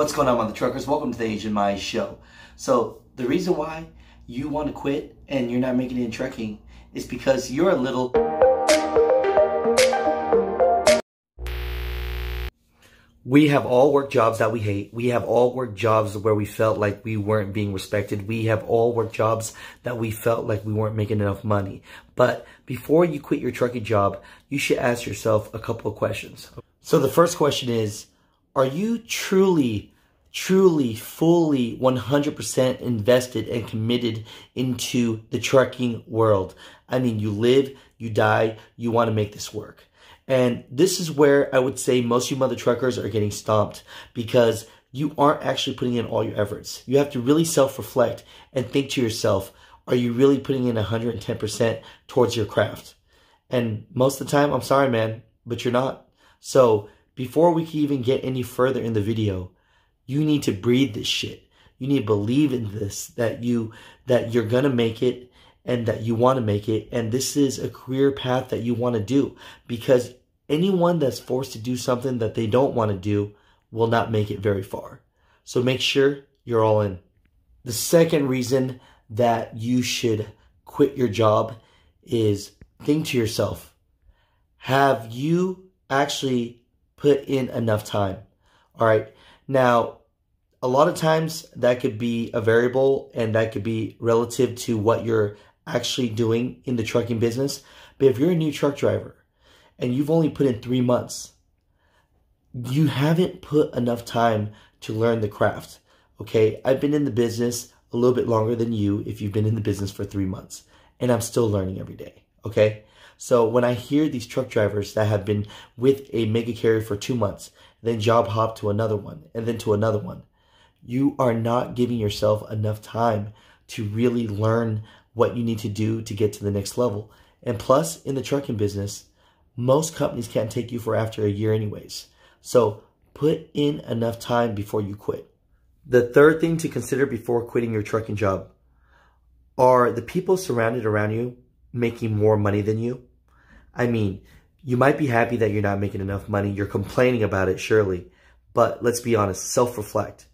What's going on, my truckers? Welcome to the Asian My Show. So the reason why you want to quit and you're not making it in trucking is because you're a little. We have all worked jobs that we hate. We have all worked jobs where we felt like we weren't being respected. We have all worked jobs that we felt like we weren't making enough money. But before you quit your trucking job, you should ask yourself a couple of questions. So the first question is, are you truly, truly, fully 100% invested and committed into the trucking world? I mean, you live, you die, you want to make this work. And this is where I would say most of you mother truckers are getting stomped because you aren't actually putting in all your efforts. You have to really self reflect and think to yourself, are you really putting in 110% towards your craft? And most of the time, I'm sorry, man, but you're not. So before we can even get any further in the video, you need to breathe this shit. You need to believe in this that you that you're gonna make it and that you want to make it and this is a career path that you want to do because anyone that's forced to do something that they don't want to do will not make it very far. So make sure you're all in. The second reason that you should quit your job is think to yourself, have you actually put in enough time. All right. Now, a lot of times that could be a variable and that could be relative to what you're actually doing in the trucking business. But if you're a new truck driver and you've only put in three months, you haven't put enough time to learn the craft. Okay. I've been in the business a little bit longer than you if you've been in the business for three months, and I'm still learning every day. Okay. So when I hear these truck drivers that have been with a mega carrier for two months, then job hop to another one and then to another one, you are not giving yourself enough time to really learn what you need to do to get to the next level. And plus, in the trucking business, most companies can't take you for after a year, anyways. So put in enough time before you quit. The third thing to consider before quitting your trucking job are the people surrounded around you making more money than you? I mean, you might be happy that you're not making enough money. You're complaining about it, surely. But let's be honest, self-reflect.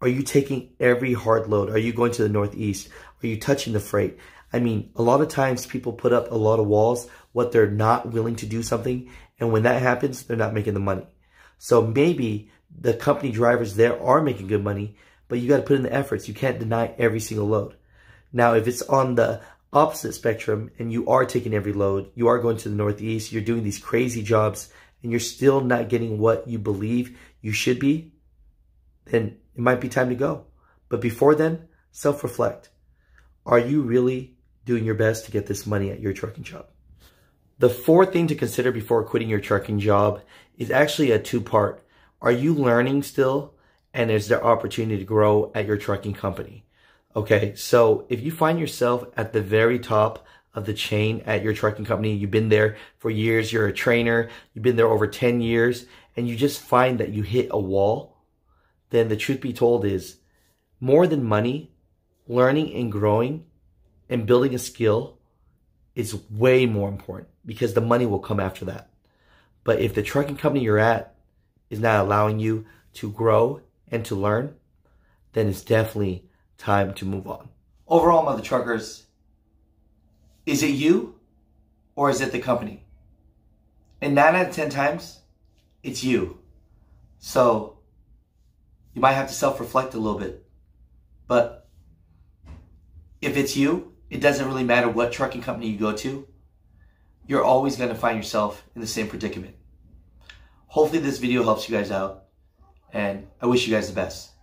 Are you taking every hard load? Are you going to the Northeast? Are you touching the freight? I mean, a lot of times people put up a lot of walls, what they're not willing to do something. And when that happens, they're not making the money. So maybe the company drivers there are making good money, but you got to put in the efforts. You can't deny every single load. Now, if it's on the opposite spectrum and you are taking every load, you are going to the Northeast, you're doing these crazy jobs, and you're still not getting what you believe you should be, then it might be time to go. But before then, self reflect. Are you really doing your best to get this money at your trucking job? The fourth thing to consider before quitting your trucking job is actually a two part. Are you learning still? And is there opportunity to grow at your trucking company? Okay, so if you find yourself at the very top of the chain at your trucking company, you've been there for years, you're a trainer, you've been there over 10 years, and you just find that you hit a wall, then the truth be told is more than money, learning and growing and building a skill is way more important because the money will come after that. But if the trucking company you're at is not allowing you to grow and to learn, then it's definitely time to move on. Overall, mother truckers, is it you or is it the company? And nine out of 10 times, it's you. So you might have to self reflect a little bit. But if it's you, it doesn't really matter what trucking company you go to, you're always going to find yourself in the same predicament. Hopefully, this video helps you guys out, and I wish you guys the best.